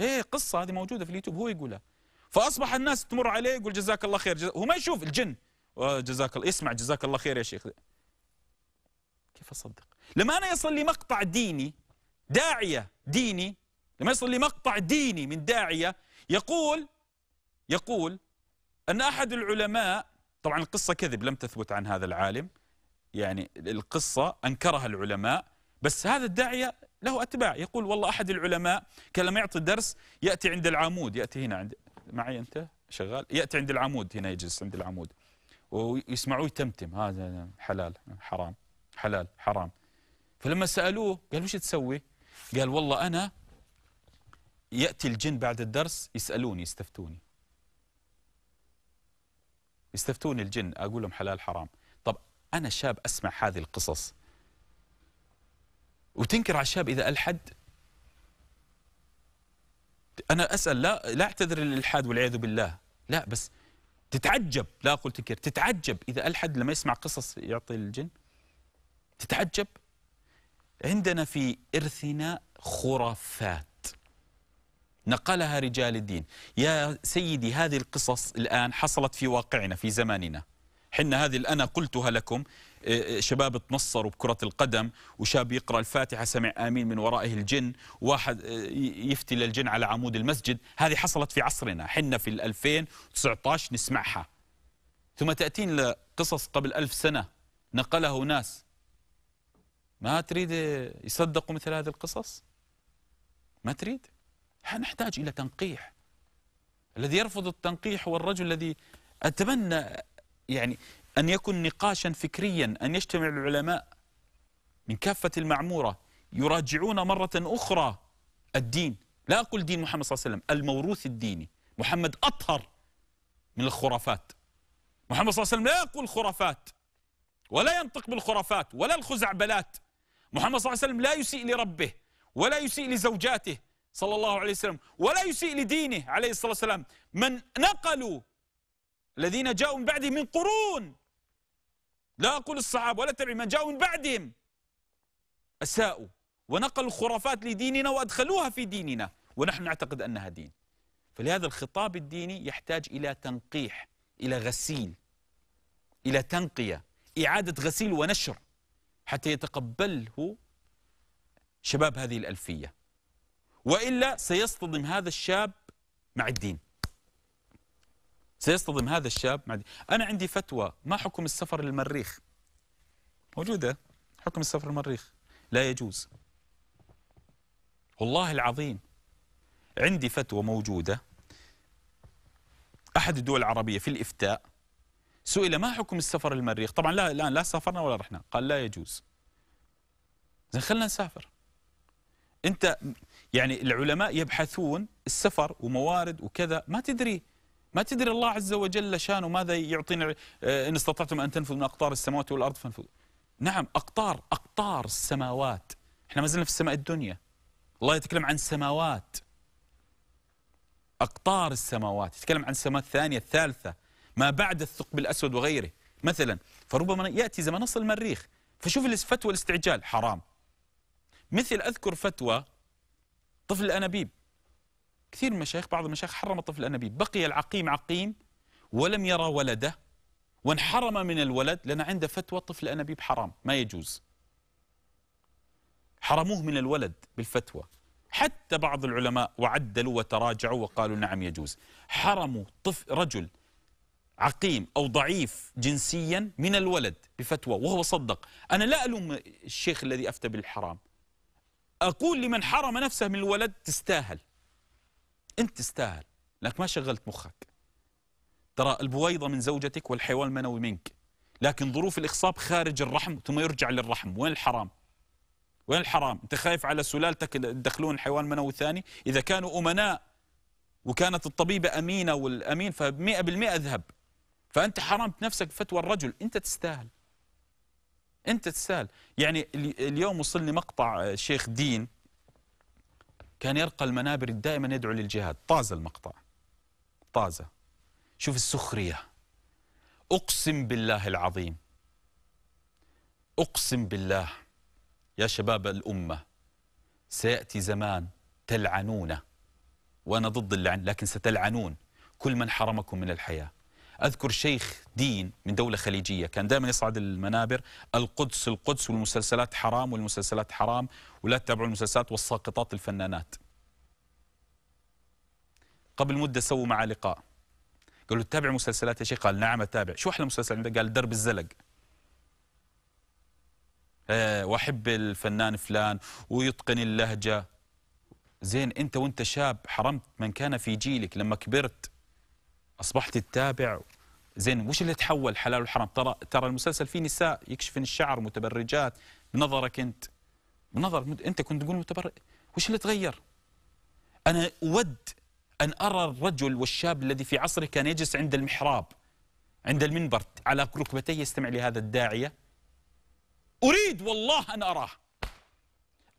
ايه قصه هذه موجوده في اليوتيوب هو يقولها فاصبح الناس تمر عليه يقول جزاك الله خير جزاك هو ما يشوف الجن وجزاك الله اسمع جزاك الله خير يا شيخ كيف اصدق لما انا يصل لي مقطع ديني داعيه ديني لما يصل لي مقطع ديني من داعيه يقول يقول ان احد العلماء طبعا القصه كذب لم تثبت عن هذا العالم يعني القصه انكرها العلماء بس هذا الداعيه له اتباع يقول والله احد العلماء كان لما يعطي درس ياتي عند العمود ياتي هنا عند معي انت شغال ياتي عند العمود هنا يجلس عند العمود ويسمعوه يتمتم هذا حلال حرام حلال حرام فلما سألوه قال وش تسوي قال والله أنا يأتي الجن بعد الدرس يسألوني يستفتوني يستفتوني الجن أقول لهم حلال حرام طب أنا شاب أسمع هذه القصص وتنكر على الشاب إذا ألحد أنا أسأل لا لا أعتذر للإلحاد والعياذ بالله لا بس تتعجب لا أقول تنكر تتعجب إذا ألحد لما يسمع قصص يعطي الجن تتعجب عندنا في إرثنا خرافات نقلها رجال الدين يا سيدي هذه القصص الآن حصلت في واقعنا في زماننا حنا هذه اللي أنا قلتها لكم إيه، إيه، شباب تنصروا بكرة القدم وشاب يقرأ الفاتحة سمع آمين من ورائه الجن واحد إيه، يفتي للجن على عمود المسجد هذه حصلت في عصرنا حنا في 2019 نسمعها ثم تأتين لقصص قبل ألف سنة نقله ناس ما تريد يصدقوا مثل هذه القصص ما تريد نحتاج إلى تنقيح الذي يرفض التنقيح هو الرجل الذي أتمنى يعني أن يكون نقاشا فكريا أن يجتمع العلماء من كافة المعمورة يراجعون مرة أخرى الدين لا أقول دين محمد صلى الله عليه وسلم الموروث الديني محمد أطهر من الخرافات محمد صلى الله عليه وسلم لا يقول خرافات ولا ينطق بالخرافات ولا الخزعبلات محمد صلى الله عليه وسلم لا يسيء لربه ولا يسيء لزوجاته صلى الله عليه وسلم ولا يسيء لدينه عليه الصلاة والسلام من نقلوا الذين جاءوا من بعدهم من قرون لا أقول الصحابة ولا التابعين من جاءوا من بعدهم أساءوا ونقلوا الخرافات لديننا وأدخلوها في ديننا ونحن نعتقد أنها دين فلهذا الخطاب الديني يحتاج إلى تنقيح إلى غسيل إلى تنقية إعادة غسيل ونشر حتى يتقبله شباب هذه الألفية وإلا سيصطدم هذا الشاب مع الدين سيصطدم هذا الشاب مع أنا عندي فتوى ما حكم السفر للمريخ موجودة حكم السفر للمريخ لا يجوز والله العظيم عندي فتوى موجودة أحد الدول العربية في الإفتاء سئل ما حكم السفر للمريخ طبعا لا الآن لا سافرنا ولا رحنا قال لا يجوز زين خلنا نسافر أنت يعني العلماء يبحثون السفر وموارد وكذا ما تدري ما تدري الله عز وجل شانه ماذا يعطينا آه، إن استطعتم أن تنفذوا من أقطار السماوات والأرض فانفذوا نعم أقطار أقطار السماوات احنا ما زلنا في السماء الدنيا الله يتكلم عن سماوات أقطار السماوات يتكلم عن السماوات الثانية الثالثة ما بعد الثقب الأسود وغيره مثلا فربما يأتي زمن نصل المريخ فشوف الفتوى الاستعجال حرام مثل أذكر فتوى طفل الأنابيب كثير من المشايخ بعض المشايخ حرم الطفل الأنابيب بقي العقيم عقيم ولم يرى ولده وانحرم من الولد لأن عنده فتوى طفل الأنابيب حرام ما يجوز حرموه من الولد بالفتوى حتى بعض العلماء وعدلوا وتراجعوا وقالوا نعم يجوز حرموا طف رجل عقيم أو ضعيف جنسيا من الولد بفتوى وهو صدق أنا لا ألوم الشيخ الذي أفتى بالحرام أقول لمن حرم نفسه من الولد تستاهل انت تستاهل لك ما شغلت مخك ترى البويضه من زوجتك والحيوان المنوي منك لكن ظروف الاخصاب خارج الرحم ثم يرجع للرحم وين الحرام وين الحرام انت خايف على سلالتك يدخلون حيوان منوي ثاني اذا كانوا امناء وكانت الطبيبه امينه والامين ف100% ذهب فانت حرمت نفسك فتوى الرجل انت تستاهل انت تستاهل يعني اليوم وصلني مقطع آه، شيخ دين كان يرقى المنابر دائما يدعو للجهاد طاز المقطع طازة شوف السخرية أقسم بالله العظيم أقسم بالله يا شباب الأمة سيأتي زمان تلعنون وأنا ضد اللعن لكن ستلعنون كل من حرمكم من الحياة أذكر شيخ دين من دولة خليجية كان دائما يصعد المنابر القدس القدس والمسلسلات حرام والمسلسلات حرام ولا تتابعوا المسلسلات والساقطات الفنانات قبل مدة سووا معاه لقاء قالوا تتابع مسلسلات يا شيخ قال نعم أتابع شو أحلى مسلسل عندك قال درب الزلق إيه، وأحب الفنان فلان ويتقن اللهجة زين أنت وأنت شاب حرمت من كان في جيلك لما كبرت اصبحت تتابع زين وش اللي تحول حلال وحرام ترى ترى المسلسل فيه نساء يكشفن الشعر متبرجات بنظرك انت بنظر انت كنت تقول متبرج وش اللي تغير انا اود ان ارى الرجل والشاب الذي في عصره كان يجلس عند المحراب عند المنبر على ركبتيه يستمع لهذا الداعيه اريد والله ان اراه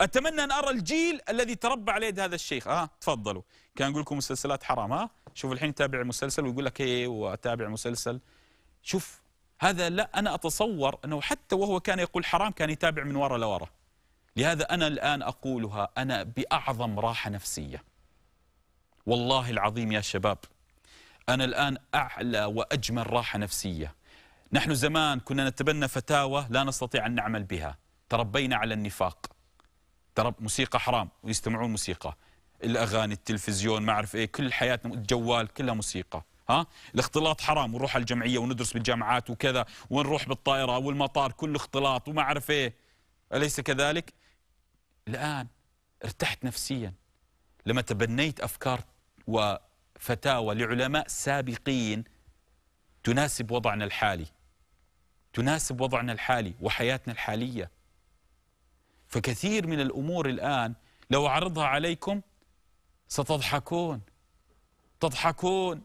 اتمنى ان ارى الجيل الذي تربى على يد هذا الشيخ ها آه، تفضلوا كان يقول لكم مسلسلات حرام ها آه؟ شوف الحين تابع المسلسل ويقول لك ايه واتابع مسلسل شوف هذا لا انا اتصور انه حتى وهو كان يقول حرام كان يتابع من وراء لورا لهذا انا الان اقولها انا باعظم راحه نفسيه والله العظيم يا شباب انا الان اعلى واجمل راحه نفسيه نحن زمان كنا نتبنى فتاوى لا نستطيع ان نعمل بها تربينا على النفاق ترب موسيقى حرام ويستمعون موسيقى الاغاني التلفزيون ما اعرف ايه كل حياتنا الجوال كلها موسيقى ها الاختلاط حرام ونروح على الجمعيه وندرس بالجامعات وكذا ونروح بالطائره والمطار كله اختلاط وما اعرف ايه اليس كذلك الان ارتحت نفسيا لما تبنيت افكار وفتاوى لعلماء سابقين تناسب وضعنا الحالي تناسب وضعنا الحالي وحياتنا الحاليه فكثير من الامور الان لو اعرضها عليكم ستضحكون تضحكون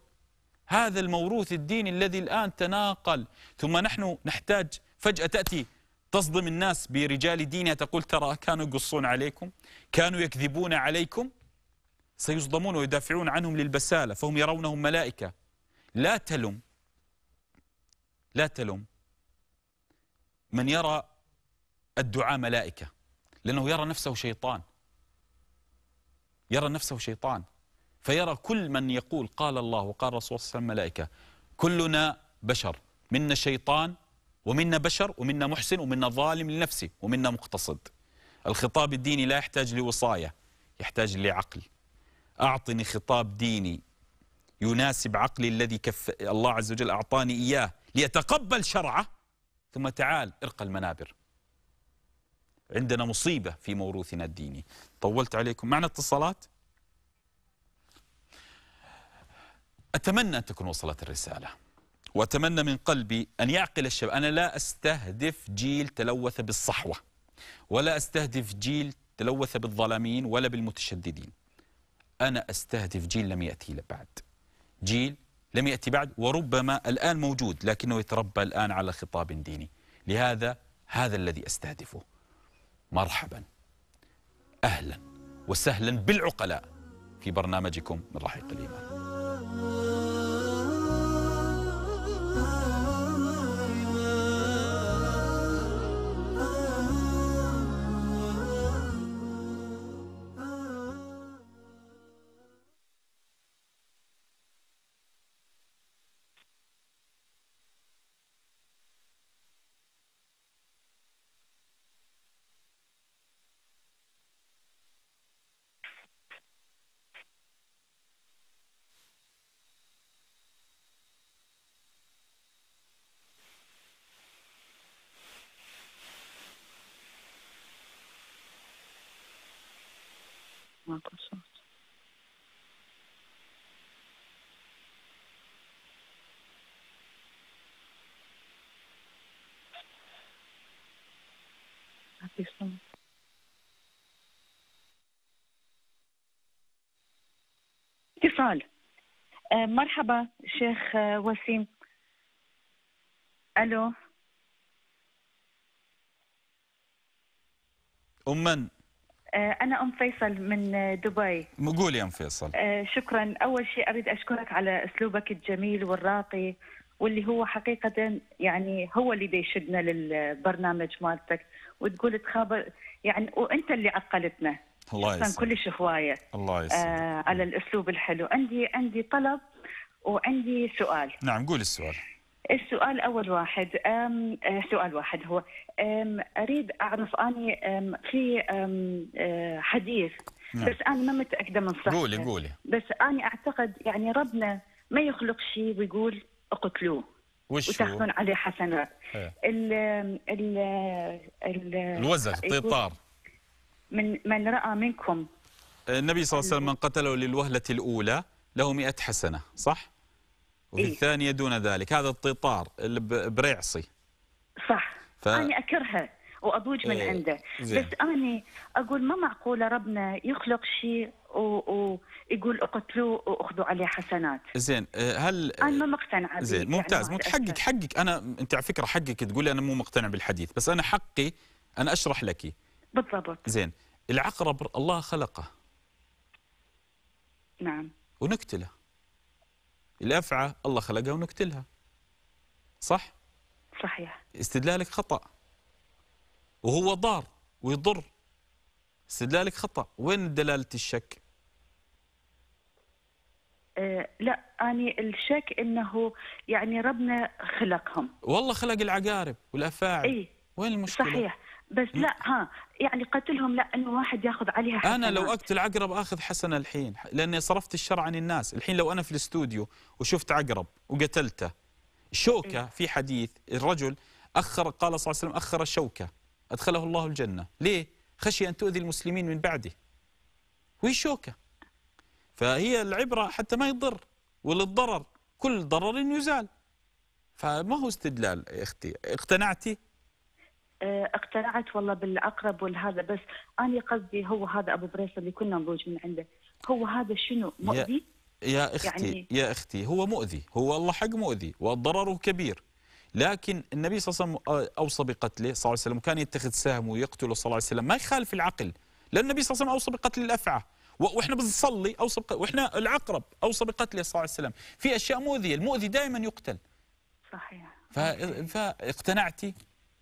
هذا الموروث الديني الذي الآن تناقل ثم نحن نحتاج فجأة تأتي تصدم الناس برجال دينها تقول ترى كانوا يقصون عليكم كانوا يكذبون عليكم سيصدمون ويدافعون عنهم للبسالة فهم يرونهم ملائكة لا تلم لا تلم من يرى الدعاء ملائكة لأنه يرى نفسه شيطان يرى نفسه شيطان فيرى كل من يقول قال الله وقال الرسول صلى الله عليه وسلم الملائكة كلنا بشر منا شيطان ومنا بشر ومنا محسن ومنا ظالم لنفسه ومنا مقتصد الخطاب الديني لا يحتاج لوصاية يحتاج لعقل أعطني خطاب ديني يناسب عقلي الذي كف الله عز وجل أعطاني إياه ليتقبل شرعه ثم تعال ارقى المنابر عندنا مصيبة في موروثنا الديني طولت عليكم معنا اتصالات أتمنى أن تكون وصلت الرسالة وأتمنى من قلبي أن يعقل الشباب أنا لا أستهدف جيل تلوث بالصحوة ولا أستهدف جيل تلوث بالظلامين ولا بالمتشددين أنا أستهدف جيل لم يأتي بعد جيل لم يأتي بعد وربما الآن موجود لكنه يتربى الآن على خطاب ديني لهذا هذا الذي أستهدفه مرحبا أهلا وسهلا بالعقلاء في برنامجكم من رحيق الإيمان مع الرصاص اتصال آه، مرحبا شيخ آه، وسيم الو ام من آه، أنا أم فيصل من آه، دبي قول يا أم فيصل آه، شكرا أول شيء أريد أشكرك على أسلوبك الجميل والراقي واللي هو حقيقة يعني هو اللي بيشدنا للبرنامج مالتك وتقول تخابر يعني وأنت اللي عقلتنا الله يسلمك كلش هواية الله يسلمك على الأسلوب الحلو عندي عندي طلب وعندي سؤال نعم قول السؤال السؤال أول واحد أم أه، سؤال واحد هو أم أريد أعرف أني أم في أم أه، حديث نعم. بس أنا ما متأكدة من صحته قولي قولي بس أنا أعتقد يعني ربنا ما يخلق شيء ويقول اقتلوه وتاخذون عليه حسنات إيه. ال ال ال الوزغ الطيطار من من راى منكم النبي صلى الله عليه وسلم من قتله للوهله الاولى له 100 حسنه صح؟ وفي إيه؟ الثانية دون ذلك هذا الطيطار البريعصي صح ف... أنا أكرهه وأضوج من إيه. عنده زي. بس أنا أقول ما معقولة ربنا يخلق شيء ويقول اقتلوه واخذوا عليه حسنات زين آه، هل انا ما مقتنعه زين يعني ممتاز يعني حقك حقك انا انت على فكره حقك تقولي انا مو مقتنع بالحديث بس انا حقي انا اشرح لك بالضبط زين العقرب الله خلقه نعم ونقتله الأفعى الله خلقها ونقتلها صح؟ صحيح استدلالك خطأ وهو ضار ويضر استدلالك خطأ وين دلالة الشك؟ أه لا أني الشك لا اني الشك انه يعني ربنا خلقهم والله خلق العقارب والأفاعي إيه؟ وين المشكلة؟ صحيح بس لا ها يعني قتلهم لا انه واحد ياخذ عليها حسنات. انا لو اقتل عقرب اخذ حسنه الحين لاني صرفت الشر عن الناس الحين لو انا في الاستوديو وشفت عقرب وقتلته شوكه إيه. في حديث الرجل اخر قال صلى الله عليه وسلم اخر الشوكه ادخله الله الجنه ليه خشي ان تؤذي المسلمين من بعده وهي شوكه فهي العبره حتى ما يضر وللضرر كل ضرر يزال فما هو استدلال يا اختي اقتنعتي آه، اقتنعت والله بالعقرب والهذا بس انا قصدي هو هذا ابو بريس اللي كنا نروج من عنده هو هذا شنو مؤذي يا, يا اختي يعني يا اختي هو مؤذي هو والله حق مؤذي وضرره كبير لكن النبي صلى الله عليه وسلم آه، اوصى بقتله صلى الله عليه وسلم وكان يتخذ سهم ويقتله صلى الله عليه وسلم ما يخالف العقل لان النبي صلى الله عليه وسلم اوصى بقتل الافعى واحنا بنصلي اوصى واحنا العقرب اوصى بقتله صلى الله عليه وسلم في اشياء مؤذيه المؤذي دائما يقتل صحيح فاقتنعتي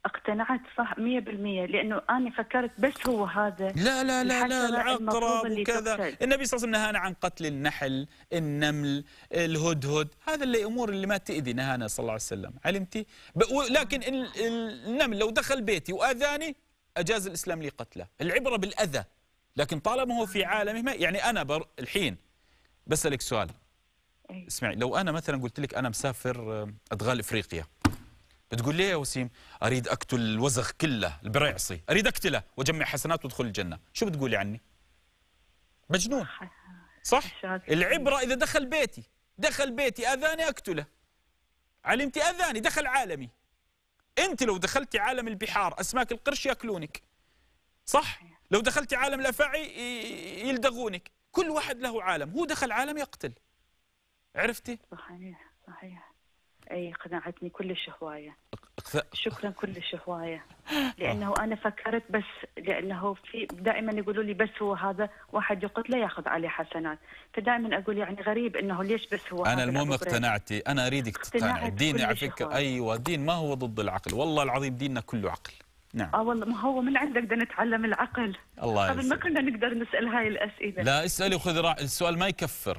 اقتنعت صح 100% لانه انا فكرت بس هو هذا لا لا لا لا العقرب وكذا النبي صلى الله عليه وسلم نهانا عن قتل النحل النمل الهدهد هذا اللي امور اللي ما تاذي نهانا صلى الله عليه وسلم علمتي لكن النمل لو دخل بيتي واذاني اجاز الاسلام لي قتله العبره بالاذى لكن طالما هو في عالمه ما يعني انا بر الحين بسالك سؤال إيه. اسمعي لو انا مثلا قلت لك انا مسافر آه، ادغال افريقيا بتقول ليه يا وسيم أريد أقتل الوزغ كله البريعصي أريد أقتله وأجمع حسنات وأدخل الجنة شو بتقولي عني مجنون صح العبرة إذا دخل بيتي دخل بيتي أذاني أقتله علمتي أذاني دخل عالمي أنت لو دخلتي عالم البحار أسماك القرش يأكلونك صح لو دخلتي عالم الأفاعي يلدغونك كل واحد له عالم هو دخل عالم يقتل عرفتي صحيح صحيح اي قنعتني كلش هوايه شكرا كلش هوايه لانه انا فكرت بس لانه في دائما يقولوا لي بس هو هذا واحد يقتل ياخذ عليه حسنات فدائما اقول يعني غريب انه ليش بس هو انا المهم اقتنعتي انا اريدك تقتنعي الدين على فكره ايوه الدين ما هو ضد العقل والله العظيم ديننا كله عقل نعم اه والله ما هو من عندك بدنا نتعلم العقل الله قبل ما كنا نقدر نسال هاي الاسئله لا اسالي وخذي السؤال ما يكفر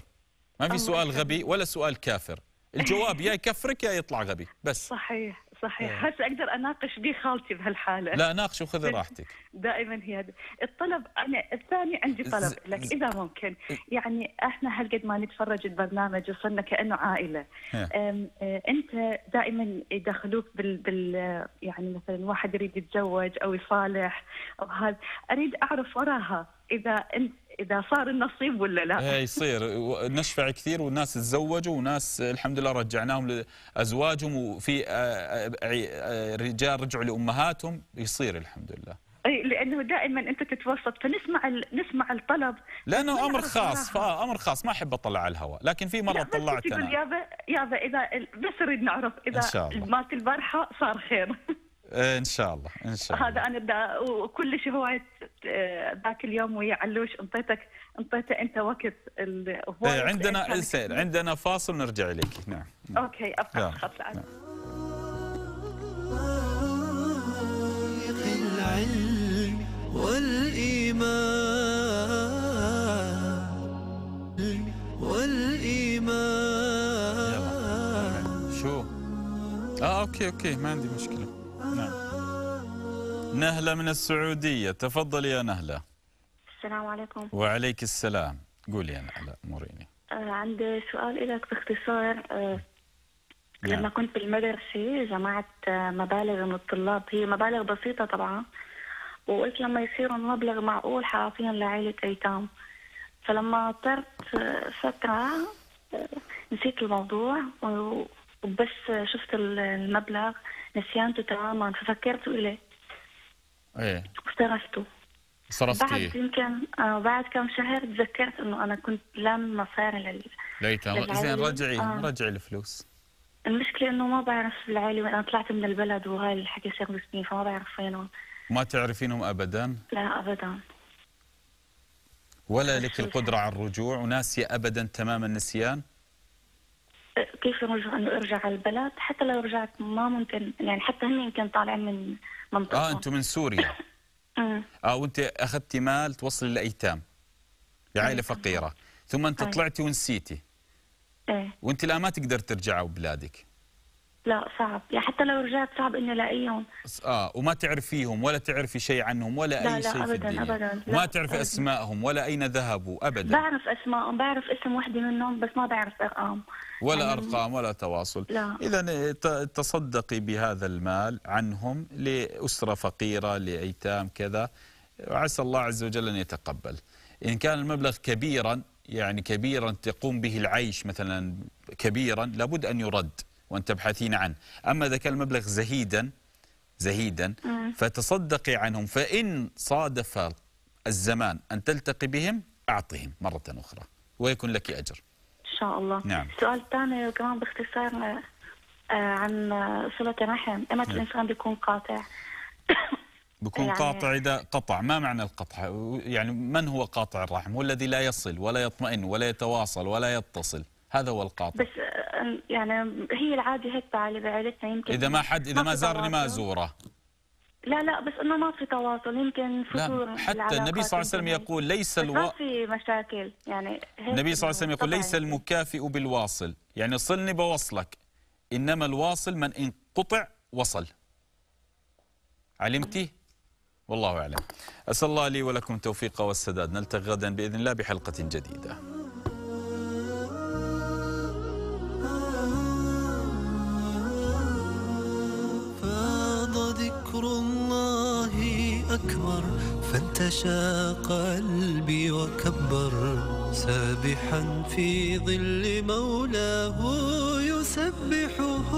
ما في سؤال غبي ولا سؤال كافر الجواب يا يكفرك يا يطلع غبي بس صحيح صحيح آه. هسه اقدر اناقش بيه خالتي بهالحاله لا ناقش وخذي راحتك دائما هي الطلب انا الثاني عندي طلب لك اذا ممكن يعني احنا هالقد ما نتفرج البرنامج وصلنا كانه عائله آه. أم آه، انت دائما يدخلوك بال, بال يعني مثلا واحد يريد يتزوج او يصالح او هذا اريد اعرف وراها اذا انت اذا صار النصيب ولا لا اي يصير نشفع كثير وناس تزوجوا وناس الحمد لله رجعناهم لازواجهم وفي آه، آه، آه، رجال رجعوا لامهاتهم يصير الحمد لله لانه دائما انت تتوسط فنسمع ال... نسمع الطلب لانه امر خاص امر خاص ما احب اطلع على الهواء لكن في مره طلعت انا يابا يابا اذا بس نريد نعرف اذا مات البارحه صار خير ان شاء الله ان شاء الله هذا انا بدي وكل شيء هوايه ذاك اليوم ويا علوش انطيتك انطيته انت وقت الهوايه عندنا السيل عندنا فاصل نرجع اليك نعم, نعم. اوكي ابقى خط نعم. العلم والايمان والايمان نعم. شو اه اوكي اوكي ما عندي مشكله نعم. نهلة من السعودية تفضل يا نهلة السلام عليكم وعليك السلام قولي يا نهلة موريني آه عندي سؤال لك باختصار آه نعم. لما كنت بالمدرسة جمعت آه، مبالغ من الطلاب هي مبالغ بسيطة طبعا وقلت لما يصير مبلغ معقول حأعطيهم لعائلة أيتام فلما طرت آه، فترة آه، نسيت الموضوع وبس شفت المبلغ نسيانته تماما ففكرت له ايه وصرفته صرفتي بعد إيه؟ يمكن آه بعد كم شهر تذكرت انه انا كنت لم مصاري لل ليتها زين رجعي آه. رجعي الفلوس المشكلة انه ما بعرف العيلة انا طلعت من البلد وهاي الحكي صار سنين فما بعرف وينهم ما تعرفينهم ابدا؟ لا ابدا ولا لك القدرة على الرجوع وناسية ابدا تماما نسيان؟ كيف ارجع على البلد حتى لو رجعت ما ممكن يعني حتى هن يمكن طالعين من منطقه اه انتم من سوريا اه وانت اخذتي مال توصلي لايتام لعائله أيوة. فقيره ثم انت أيوة. طلعتي ونسيتي ايه وانت الان ما تقدر ترجعي بلادك لا صعب يعني حتى لو رجعت صعب اني الاقيهم اه وما تعرفيهم ولا تعرفي شيء عنهم ولا لا اي لا شيء أبداً في الدنيا ابدا ما تعرفي اسمائهم ولا اين ذهبوا ابدا بعرف اسمائهم بعرف اسم وحده منهم بس ما بعرف ارقام ولا يعني ارقام ولا تواصل لا اذا إيه، تصدقي بهذا المال عنهم لاسره فقيره لايتام كذا عسى الله عز وجل ان يتقبل ان كان المبلغ كبيرا يعني كبيرا تقوم به العيش مثلا كبيرا لابد ان يرد وأن تبحثين عنه أما إذا كان المبلغ زهيدا زهيدا فتصدقي عنهم فإن صادف الزمان أن تلتقي بهم أعطهم مرة أخرى ويكون لك أجر إن شاء الله نعم. السؤال الثاني كمان باختصار آه، عن صلة الرحم إمتى نعم. الإنسان بيكون قاطع بيكون يعني قاطع إذا قطع ما معنى القطع يعني من هو قاطع الرحم هو الذي لا يصل ولا يطمئن ولا يتواصل ولا يتصل هذا هو القاطع بس يعني هي العاده هيك تعالي بعائلتنا يمكن اذا ما حد اذا ما, زارني ما ازوره لا لا بس انه ما في تواصل يمكن فتور حتى يعني النبي صلى الله عليه وسلم يقول ليس الو... ما في مشاكل يعني النبي صلى الله عليه وسلم يقول ليس المكافئ بالواصل يعني صلني بوصلك انما الواصل من انقطع وصل علمتي والله اعلم اسال الله لي ولكم التوفيق والسداد نلتقي غدا باذن الله بحلقه جديده أكبر فانتشى قلبي وكبر سابحا في ظل مولاه يسبحه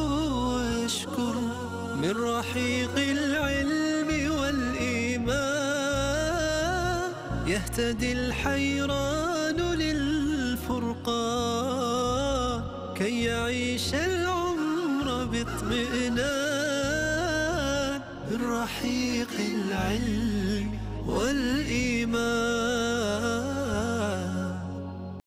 ويشكره من رحيق العلم والإيمان يهتدي الحيران للفرقان كي يعيش العمر باطمئنان رحيق العلم والإيمان